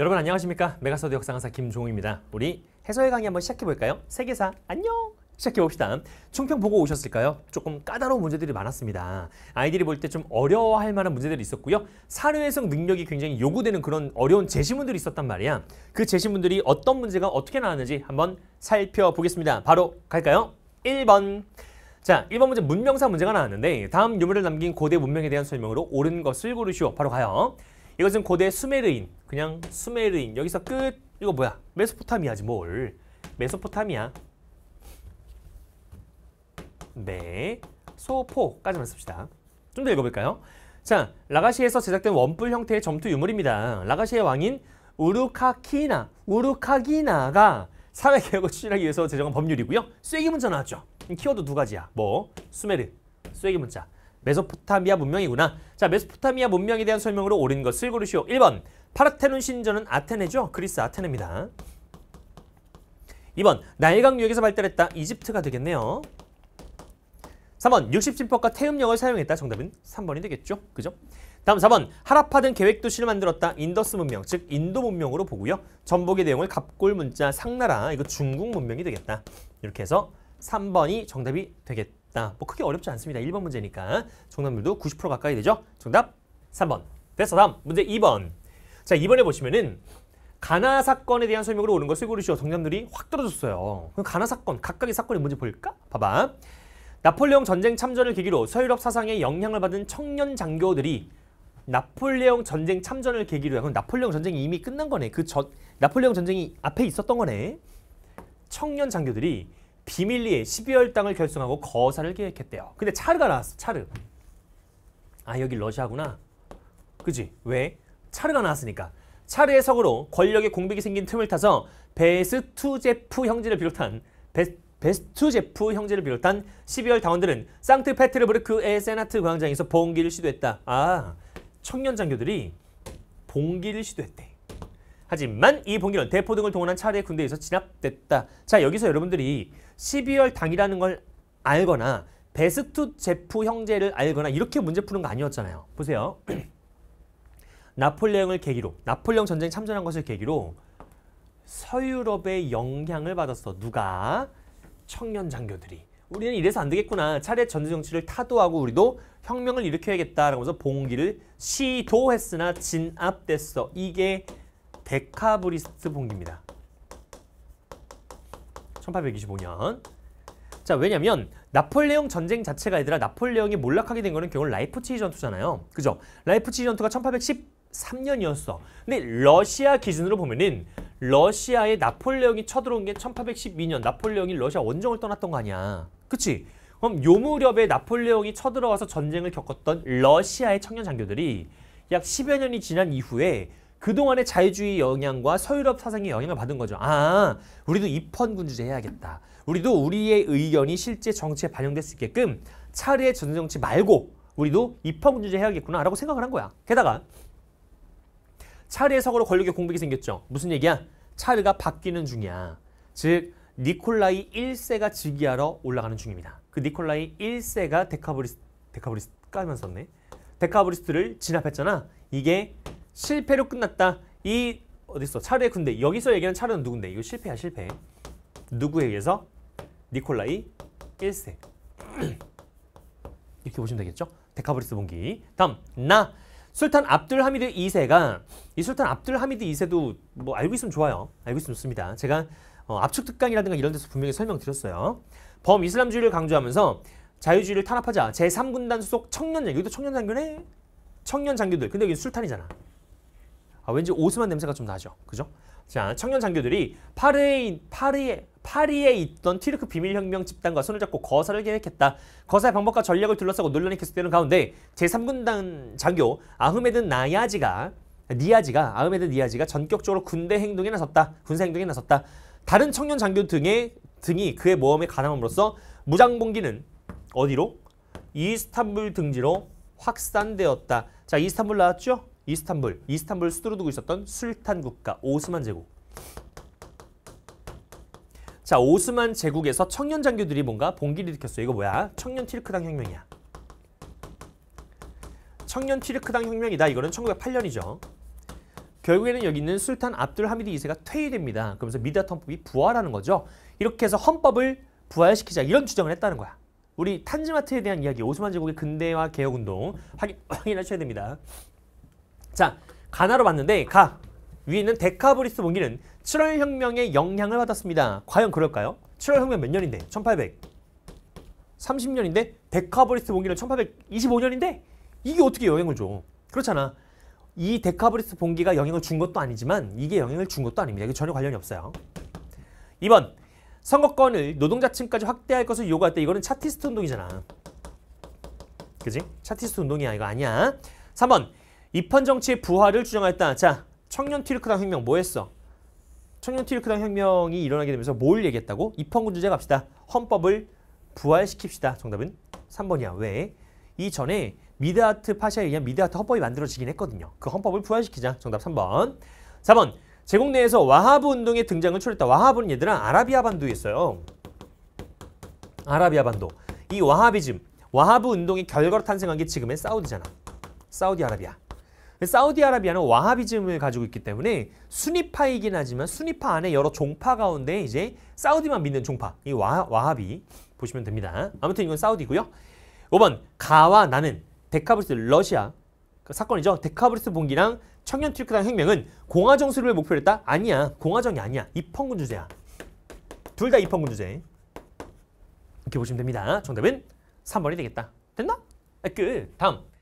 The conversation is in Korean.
여러분 안녕하십니까 메가서드 역사 강사 김종우입니다 우리 해설 강의 한번 시작해볼까요? 세계사 안녕 시작해봅시다 충평 보고 오셨을까요? 조금 까다로운 문제들이 많았습니다 아이들이 볼 때 좀 어려워할 만한 문제들이 있었고요 사료 해석 능력이 굉장히 요구되는 그런 어려운 제시문들이 있었단 말이야 그 제시문들이 어떤 문제가 어떻게 나왔는지 한번 살펴보겠습니다 바로 갈까요? 1번 자, 1번 문제 문명사 문제가 나왔는데 다음 유물을 남긴 고대 문명에 대한 설명으로 옳은 것을 고르시오. 바로 가요. 이것은 고대 수메르인, 그냥 수메르인. 여기서 끝. 이거 뭐야? 메소포타미아지 뭘. 메소포타미아. 네. 소포까지만 씁시다. 좀 더 읽어볼까요? 자, 라가시에서 제작된 원뿔 형태의 점투 유물입니다. 라가시의 왕인 우루카키나, 우루카기나가 사회개혁을 추진하기 위해서 제정한 법률이고요. 쐐기 문자 나왔죠. 키워드 두 가지야. 뭐? 수메르, 쐐기 문자. 메소포타미아 문명이구나. 자, 메소포타미아 문명에 대한 설명으로 옳은 것을 고르시오. 1번 파르테논 신전은 아테네죠. 그리스 아테네입니다. 2번 나일강 유역에서 발달했다. 이집트가 되겠네요. 3번 60진법과 태음령을 사용했다. 정답은 3번이 되겠죠. 그죠? 다음 4번 하라파 등 계획도시를 만들었다. 인더스 문명, 즉 인도 문명으로 보고요. 전복의 내용을 갑골 문자 상나라, 이거 중국 문명이 되겠다. 이렇게 해서 3번이 정답이 되겠다. 있다. 뭐 크게 어렵지 않습니다. 1번 문제니까 정답률도 90% 가까이 되죠. 정답 3번. 됐어. 다음 문제 2번. 자 2번에 보시면은 가나 사건에 대한 설명으로 오는 것을 고르시오. 정답률이 확 떨어졌어요. 그럼 가나 사건, 각각의 사건이 뭔지 볼까? 봐봐. 나폴레옹 전쟁 참전을 계기로 서유럽 사상에 영향을 받은 청년 장교들이 나폴레옹 전쟁 참전을 계기로 그럼 나폴레옹 전쟁이 이미 끝난 거네. 그전 나폴레옹 전쟁이 앞에 있었던 거네. 청년 장교들이 비밀리에 12월 땅을 결성하고 거사를 계획했대요. 근데 차르가 나왔어. 차르. 아 여기 러시아구나. 그지? 왜? 차르가 나왔으니까. 차르의 석으로 권력의 공백이 생긴 틈을 타서 베스투제프 형제를 비롯한 베, 베스투제프 형제를 비롯한 12월 당원들은 상트페테르부르크의 세나트 광장에서 봉기를 시도했다. 아, 청년 장교들이 봉기를 시도했대. 하지만 이 봉기는 대포 등을 동원한 차례 군대에서 진압됐다. 자 여기서 여러분들이 12월 당이라는 걸 알거나 베스트 제프 형제를 알거나 이렇게 문제 푸는 거 아니었잖아요. 보세요. 나폴레옹을 계기로 나폴레옹 전쟁 에 참전한 것을 계기로 서유럽의 영향을 받았어. 누가? 청년 장교들이. 우리는 이래서 안 되겠구나. 차례 전제 정치를 타도하고 우리도 혁명을 일으켜야겠다라면서 봉기를 시도했으나 진압됐어. 이게 데카브리스트 봉기입니다. 1825년. 자, 왜냐면 나폴레옹 전쟁 자체가 아니라 나폴레옹이 몰락하게 된 거는 결국 라이프치히 전투잖아요. 그죠? 라이프치히 전투가 1813년이었어. 근데 러시아 기준으로 보면은 러시아에 나폴레옹이 쳐들어온 게 1812년 나폴레옹이 러시아 원정을 떠났던 거 아니야. 그치? 그럼 요 무렵에 나폴레옹이 쳐들어와서 전쟁을 겪었던 러시아의 청년 장교들이 약 10여 년이 지난 이후에 그동안의 자유주의 영향과 서유럽 사상의 영향을 받은 거죠. 아, 우리도 입헌 군주제 해야겠다. 우리도 우리의 의견이 실제 정치에 반영될 수 있게끔 차례 전정치 말고 우리도 입헌 군주제 해야겠구나라고 생각을 한 거야. 게다가 차례의 서거로 권력의 공백이 생겼죠. 무슨 얘기야? 차례가 바뀌는 중이야. 즉 니콜라이 1세가 즉위하러 올라가는 중입니다. 그 니콜라이 1세가 데카브리스 데카브리스 까면 썼네. 데카브리스트를 진압했잖아. 이게 실패로 끝났다. 이 어딨어? 차르의 군대. 여기서 얘기하는 차르는 누군데? 이거 실패야 실패. 누구에 의해서? 니콜라이 1세. 이렇게 보시면 되겠죠? 데카브리스 본기 다음 나 술탄 압둘 하미드 2세가 이 술탄 압둘 하미드 2세도 뭐 알고 있으면 좋아요. 알고 있으면 좋습니다. 제가 어, 압축 특강이라든가 이런 데서 분명히 설명드렸어요. 범 이슬람주의를 강조하면서 자유주의를 탄압하자 제3군단 소속 청년 장교 여기도 청년 장교네 청년 장교들 근데 여기 술탄이잖아 아, 왠지 오스만 냄새가 좀 나죠. 그죠? 자, 청년 장교들이 파리에, 파리에, 파리에 있던 티르크 비밀혁명 집단과 손을 잡고 거사를 계획했다. 거사의 방법과 전략을 둘러싸고 논란이 계속되는 가운데 제3군단 장교 아흐메드 나야지가 니아지가 아흐메드 니아지가 전격적으로 군대 행동에 나섰다. 군사 행동에 나섰다. 다른 청년 장교 등의 등이 그의 모험에 가담함으로써 무장봉기는 어디로? 이스탄불 등지로 확산되었다. 자, 이스탄불 나왔죠? 이스탄불, 이스탄불 수두로 두고 있었던 술탄 국가 오스만 제국. 자, 오스만 제국에서 청년 장교들이 뭔가 봉기를 일으켰어. 이거 뭐야? 청년 튀르크당 혁명이야. 청년 튀르크당 혁명이다. 이거는 1908년이죠. 결국에는 여기 있는 술탄 압둘 하미드 2세가 퇴위됩니다. 그러면서 미dat 헌법이 부활하는 거죠. 이렇게 해서 헌법을 부활시키자 이런 주장을 했다는 거야. 우리 탄지마트에 대한 이야기, 오스만 제국의 근대화 개혁운동 확인, 확인하셔야 됩니다. 자, 가나로 봤는데 가 위에 있는 데카브리스 봉기는 7월 혁명의 영향을 받았습니다. 과연 그럴까요? 7월 혁명 몇 년인데? 1 8 30년인데 데카브리스 봉기는 1825년인데 이게 어떻게 영향을 줘? 그렇잖아. 이 데카브리스 봉기가 영향을 준 것도 아니지만 이게 영향을 준 것도 아닙니다. 이게 전혀 관련이 없어요. 2번 선거권을 노동자층까지 확대할 것을 요구할 때 이거는 차티스트 운동이잖아. 그지? 차티스트 운동이야. 이거 아니야. 3번 입헌 정치의 부활을 주장하였다. 자, 청년 티르크당 혁명 뭐 했어? 청년 티르크당 혁명이 일어나게 되면서 뭘 얘기했다고? 입헌군주제 갑시다. 헌법을 부활시킵시다. 정답은 3번이야. 왜? 이전에 미드하트 파샤에 의한 미드하트 헌법이 만들어지긴 했거든요. 그 헌법을 부활시키자. 정답 3번. 4번. 제국 내에서 와하브 운동의 등장을 초래했다. 와하브는 얘들아 아라비아 반도에 있어요. 아라비아 반도. 이 와하비즘, 와하브 운동의 결과로 탄생한 게 지금의 사우디잖아. 사우디아라비아. 사우디아라비아는 와하비즘을 가지고 있기 때문에 순위파이긴 하지만 순위파 안에 여러 종파 가운데 이제 사우디만 믿는 종파 이 와, 와하비 보시면 됩니다. 아무튼 이건 사우디고요. 5번 가와 나는 데카브리스 러시아 사건이죠. 데카브리스 봉기랑 청년 튀르크당 혁명은 공화 정수립을 목표로 했다? 아니야. 공화 정이 아니야. 입헌군 주제야. 둘 다 입헌군 주제. 이렇게 보시면 됩니다. 정답은 3번이 되겠다. 됐나? 아, 끝. 다음.